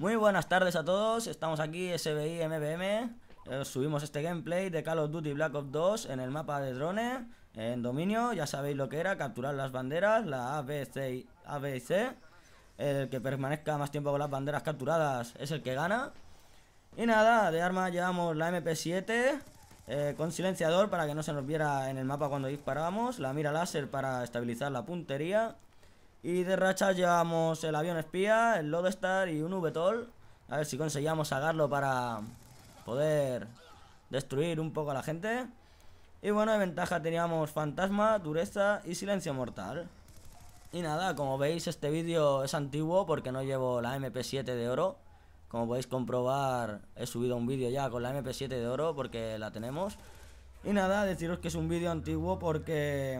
Muy buenas tardes a todos, estamos aquí SBI MBM, eh, Subimos este gameplay de Call of Duty Black Ops 2 en el mapa de drones En dominio, ya sabéis lo que era, capturar las banderas, la A, B, y, C El que permanezca más tiempo con las banderas capturadas es el que gana Y nada, de arma llevamos la MP7 eh, Con silenciador para que no se nos viera en el mapa cuando disparábamos La mira láser para estabilizar la puntería y de racha llevamos el avión espía, el Lodestar y un VTOL. A ver si conseguíamos sacarlo para poder destruir un poco a la gente. Y bueno, de ventaja teníamos fantasma, dureza y silencio mortal. Y nada, como veis este vídeo es antiguo porque no llevo la MP7 de oro. Como podéis comprobar, he subido un vídeo ya con la MP7 de oro porque la tenemos. Y nada, deciros que es un vídeo antiguo porque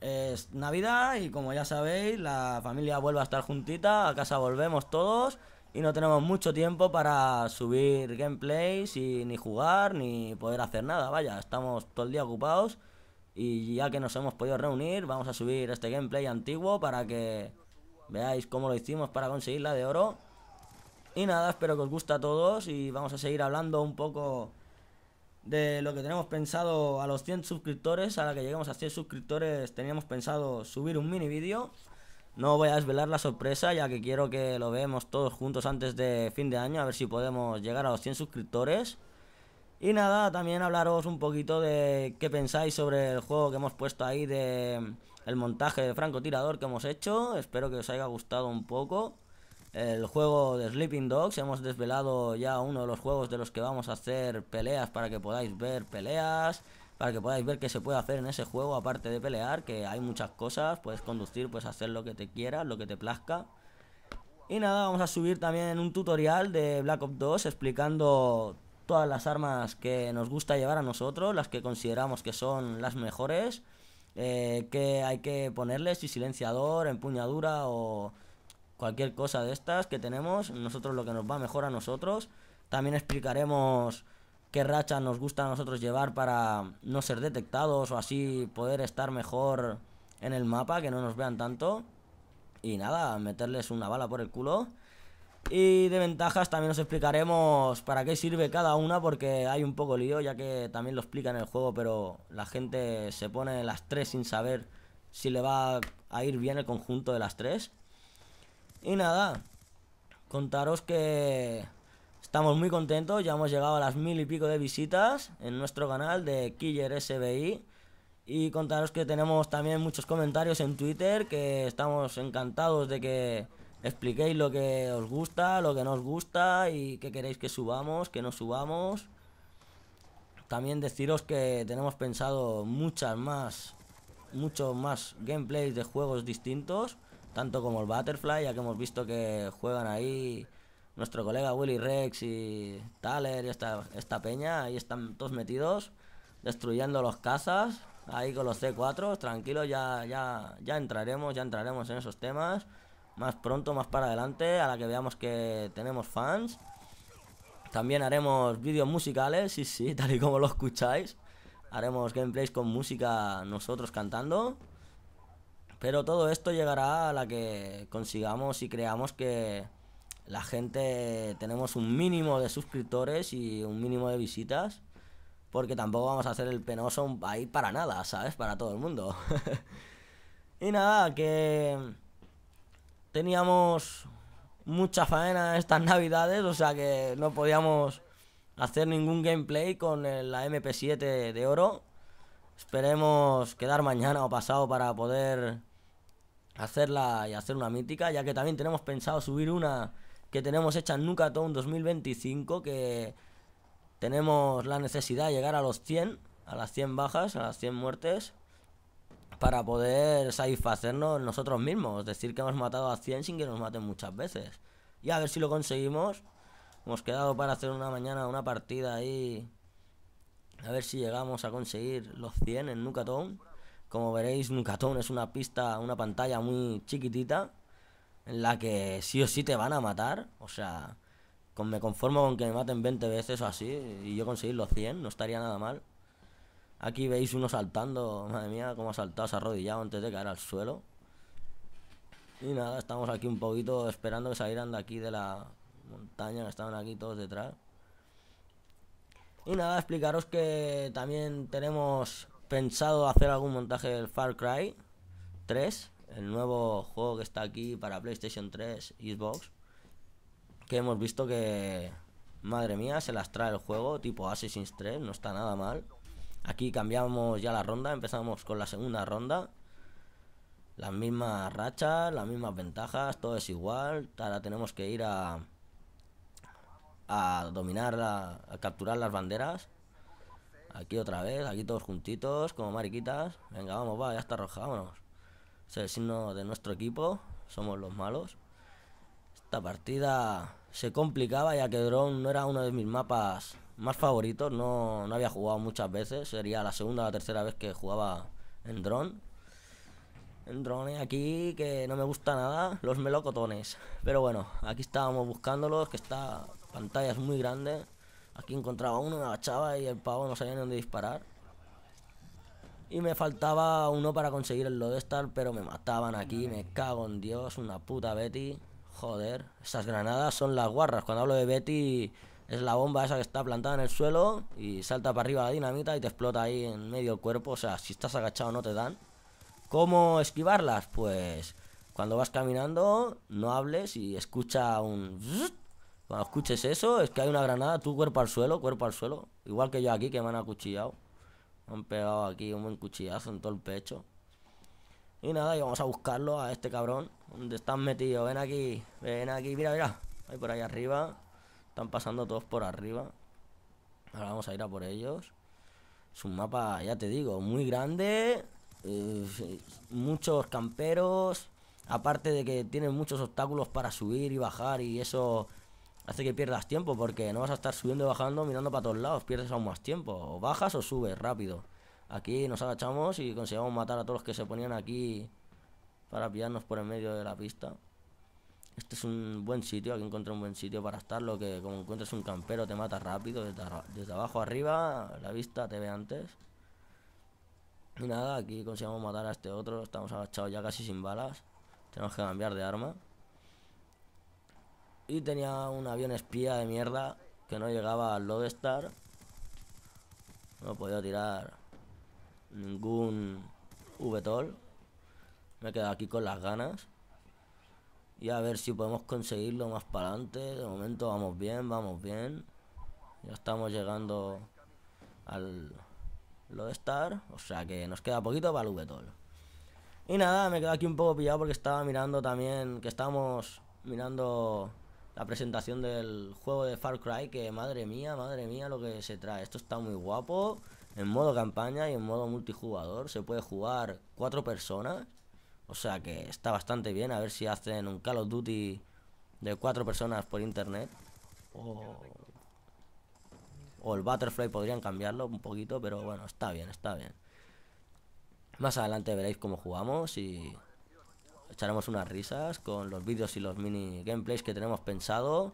es Navidad y como ya sabéis, la familia vuelve a estar juntita, a casa volvemos todos y no tenemos mucho tiempo para subir gameplays y ni jugar ni poder hacer nada, vaya, estamos todo el día ocupados y ya que nos hemos podido reunir, vamos a subir este gameplay antiguo para que veáis cómo lo hicimos para conseguir la de oro. Y nada, espero que os guste a todos y vamos a seguir hablando un poco de lo que tenemos pensado a los 100 suscriptores. A la que lleguemos a 100 suscriptores teníamos pensado subir un mini vídeo. No voy a desvelar la sorpresa ya que quiero que lo veamos todos juntos antes de fin de año. A ver si podemos llegar a los 100 suscriptores. Y nada, también hablaros un poquito de qué pensáis sobre el juego que hemos puesto ahí de el montaje de francotirador que hemos hecho. Espero que os haya gustado un poco el juego de Sleeping Dogs. Hemos desvelado ya uno de los juegos de los que vamos a hacer peleas para que podáis ver peleas. Para que podáis ver qué se puede hacer en ese juego, aparte de pelear, que hay muchas cosas. Puedes conducir, puedes hacer lo que te quieras, lo que te plazca. Y nada, vamos a subir también un tutorial de Black Ops 2 explicando todas las armas que nos gusta llevar a nosotros, las que consideramos que son las mejores, eh, que hay que ponerles, si silenciador, empuñadura o cualquier cosa de estas que tenemos, nosotros lo que nos va mejor a nosotros. También explicaremos qué rachas nos gusta a nosotros llevar para no ser detectados o así poder estar mejor en el mapa, que no nos vean tanto. Y nada, meterles una bala por el culo. Y de ventajas también os explicaremos para qué sirve cada una porque hay un poco lío ya que también lo explica en el juego pero la gente se pone las tres sin saber si le va a ir bien el conjunto de las tres. Y nada, contaros que estamos muy contentos, ya hemos llegado a las mil y pico de visitas en nuestro canal de Killer SBI. Y contaros que tenemos también muchos comentarios en Twitter, que estamos encantados de que expliquéis lo que os gusta, lo que no os gusta y que queréis que subamos, que no subamos. También deciros que tenemos pensado muchas más, muchos más gameplays de juegos distintos tanto como el Butterfly, ya que hemos visto que juegan ahí nuestro colega Willy Rex y Thaler y esta, esta peña, ahí están todos metidos, destruyendo los casas, ahí con los C4, tranquilos, ya, ya, ya entraremos, ya entraremos en esos temas, más pronto, más para adelante, a la que veamos que tenemos fans. También haremos vídeos musicales, sí, sí, tal y como lo escucháis. Haremos gameplays con música nosotros cantando. Pero todo esto llegará a la que consigamos y creamos que la gente tenemos un mínimo de suscriptores y un mínimo de visitas. Porque tampoco vamos a hacer el penoso ahí para nada, ¿sabes? Para todo el mundo. y nada, que teníamos mucha faena estas navidades, o sea que no podíamos hacer ningún gameplay con la MP7 de oro. Esperemos quedar mañana o pasado para poder hacerla y hacer una mítica, ya que también tenemos pensado subir una que tenemos hecha en Town 2025, que tenemos la necesidad de llegar a los 100, a las 100 bajas, a las 100 muertes, para poder satisfacernos nosotros mismos, decir que hemos matado a 100 sin que nos maten muchas veces. Y a ver si lo conseguimos. Hemos quedado para hacer una mañana una partida ahí. A ver si llegamos a conseguir los 100 en Town. Como veréis, Nucatón es una pista, una pantalla muy chiquitita en la que sí o sí te van a matar. O sea, con, me conformo con que me maten 20 veces o así y yo conseguir los 100, no estaría nada mal. Aquí veis uno saltando, madre mía, cómo ha saltado, se ha arrodillado antes de caer al suelo. Y nada, estamos aquí un poquito esperando que salieran de aquí de la montaña, que estaban aquí todos detrás. Y nada, explicaros que también tenemos pensado hacer algún montaje del Far Cry 3, el nuevo juego que está aquí para PlayStation 3 y Xbox, que hemos visto que, madre mía, se las trae el juego, tipo Assassin's 3, no está nada mal. Aquí cambiamos ya la ronda, empezamos con la segunda ronda. Las mismas rachas, las mismas ventajas, todo es igual. Ahora tenemos que ir a, a dominar, a capturar las banderas Aquí otra vez, aquí todos juntitos, como mariquitas. Venga, vamos, va, ya está arrojado Es el signo de nuestro equipo, somos los malos. Esta partida se complicaba ya que Drone no era uno de mis mapas más favoritos, no, no había jugado muchas veces, sería la segunda o la tercera vez que jugaba en Drone. En Drone eh, aquí que no me gusta nada, los melocotones. Pero bueno, aquí estábamos buscándolos, que esta pantalla es muy grande Aquí encontraba uno, me agachaba y el pavo no sabía ni dónde disparar. Y me faltaba uno para conseguir el Lodestar, pero me mataban aquí, me cago en Dios, una puta Betty. Joder, esas granadas son las guarras. Cuando hablo de Betty, es la bomba esa que está plantada en el suelo y salta para arriba la dinamita y te explota ahí en medio el cuerpo. O sea, si estás agachado no te dan. ¿Cómo esquivarlas? Pues cuando vas caminando, no hables y escucha un... Cuando escuches eso, es que hay una granada, tú cuerpo al suelo, cuerpo al suelo. Igual que yo aquí, que me han acuchillado. Me han pegado aquí un buen cuchillazo en todo el pecho. Y nada, y vamos a buscarlo a este cabrón. ¿Dónde están metido? Ven aquí, ven aquí, mira, mira. Ahí por ahí arriba. Están pasando todos por arriba. Ahora vamos a ir a por ellos. Es un mapa, ya te digo, muy grande. Eh, muchos camperos. Aparte de que tienen muchos obstáculos para subir y bajar y eso hace que pierdas tiempo porque no vas a estar subiendo y bajando, mirando para todos lados, pierdes aún más tiempo. O bajas o subes rápido. Aquí nos agachamos y conseguimos matar a todos los que se ponían aquí para pillarnos por el medio de la pista. Este es un buen sitio, aquí encontré un buen sitio para estar, lo que como encuentres un campero te mata rápido, desde, desde abajo arriba, la vista te ve antes. Y nada, aquí conseguimos matar a este otro, estamos agachados ya casi sin balas, tenemos que cambiar de arma. Y tenía un avión espía de mierda que no llegaba al Lodestar. No podía tirar ningún VTOL. Me he quedado aquí con las ganas. Y a ver si podemos conseguirlo más para adelante. De momento vamos bien, vamos bien. Ya estamos llegando al Lodestar. O sea que nos queda poquito para el VTOL. Y nada, me quedo aquí un poco pillado porque estaba mirando también que estamos mirando la presentación del juego de Far Cry, que madre mía, madre mía lo que se trae. Esto está muy guapo, en modo campaña y en modo multijugador. Se puede jugar cuatro personas, o sea que está bastante bien. A ver si hacen un Call of Duty de cuatro personas por internet. O, o el Butterfly podrían cambiarlo un poquito, pero bueno, está bien, está bien. Más adelante veréis cómo jugamos y echaremos unas risas con los vídeos y los mini gameplays que tenemos pensado.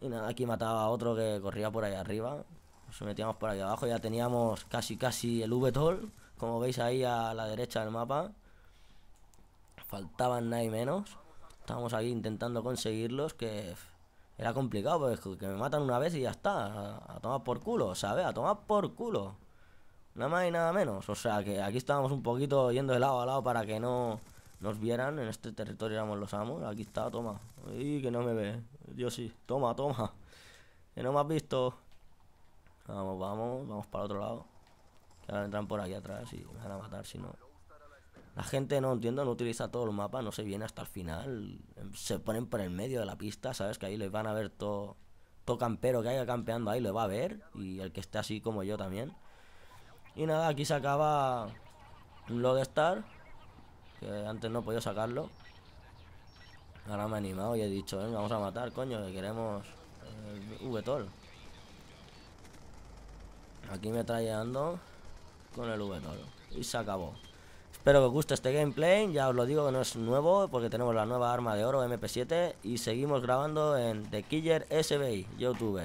Y nada, aquí mataba a otro que corría por ahí arriba. Nos metíamos por ahí abajo, ya teníamos casi casi el V Toll. como veis ahí a la derecha del mapa. Faltaban nada y menos. Estábamos ahí intentando conseguirlos, que era complicado, pues que me matan una vez y ya está. a tomar por culo, ¿sabes? A tomar por culo. Nada más y nada menos. O sea que aquí estábamos un poquito yendo de lado a lado para que no nos vieran, en este territorio éramos los amos, aquí está, toma. Y que no me ve, yo sí, toma, toma. Que no me has visto. Vamos, vamos, vamos para el otro lado. Que ahora entran por aquí atrás y me van a matar si no. La gente no entiendo, no utiliza todo el mapa, no se viene hasta el final. Em, se ponen por el medio de la pista, ¿sabes? Que ahí les van a ver todo. Todo campero que haya campeando ahí lo va a ver. Y el que esté así como yo también. Y nada, aquí se acaba. Un estar antes no he sacarlo. Ahora me he animado y he dicho, vamos a matar, coño, que queremos el eh, VTOL. Aquí me Llegando con el VTOL. Y se acabó. Espero que os guste este gameplay, ya os lo digo que no es nuevo porque tenemos la nueva arma de oro MP7 y seguimos grabando en The Killer SBI, YouTube.